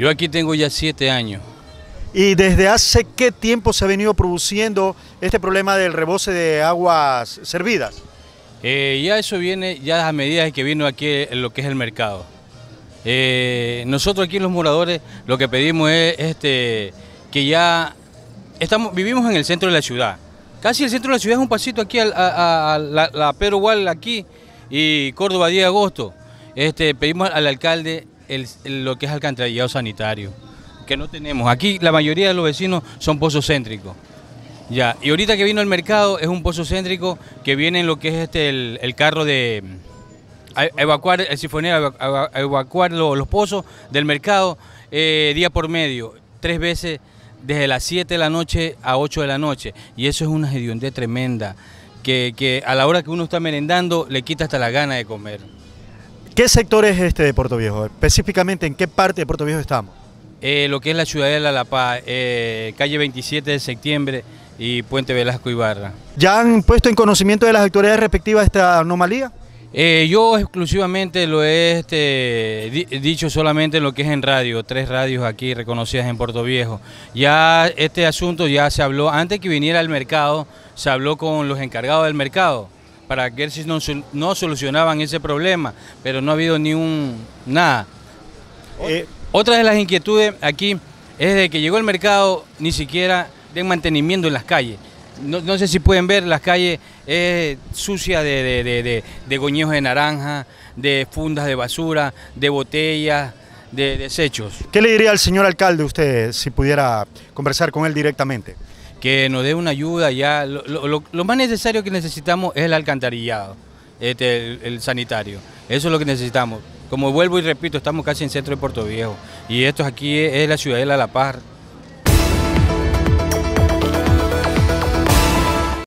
Yo aquí tengo ya siete años. ¿Y desde hace qué tiempo se ha venido produciendo este problema del rebose de aguas servidas? Eh, ya eso viene ya a medida que vino aquí lo que es el mercado. Eh, nosotros aquí los moradores lo que pedimos es este, que ya estamos, vivimos en el centro de la ciudad. Casi el centro de la ciudad es un pasito aquí a, la, la aquí y Córdoba 10 de agosto. Este, pedimos al alcalde lo que es alcantarillado sanitario, que no tenemos. Aquí la mayoría de los vecinos son pozos céntricos. Ya, y ahorita que vino el mercado es un pozo céntrico que viene en lo que es este el, carro de evacuar el sifonero, a, evacuar los pozos del mercado eh, día por medio, tres veces desde las 7 de la noche a 8 de la noche. Y eso es una hediondez tremenda, que a la hora que uno está merendando le quita hasta la gana de comer. ¿Qué sector es este de Puerto Viejo? Específicamente, ¿en qué parte de Puerto Viejo estamos? Eh, lo que es la Ciudadela La Paz, eh, calle 27 de septiembre y Puente Velasco Ibarra. ¿Ya han puesto en conocimiento de las autoridades respectivas esta anomalía? Eh, yo exclusivamente lo he este, dicho solamente en lo que es en radio, tres radios aquí reconocidas en Puerto Viejo. Ya este asunto ya se habló, antes que viniera al mercado, se habló con los encargados del mercado para Gersis no, no solucionaban ese problema, pero no ha habido ni un nada. Eh, Otra de las inquietudes aquí es de que llegó el mercado ni siquiera de mantenimiento en las calles. No, sé si pueden ver, las calles es sucia de, de, de, goñejos de naranja, de fundas de basura, de botellas, de desechos. ¿Qué le diría al señor alcalde usted si pudiera conversar con él directamente? que nos dé una ayuda ya. Lo, más necesario que necesitamos es el alcantarillado, este, el, sanitario. Eso es lo que necesitamos. Como vuelvo y repito, estamos casi en centro de Puerto Viejo. Y esto aquí es, es la ciudadela La Paz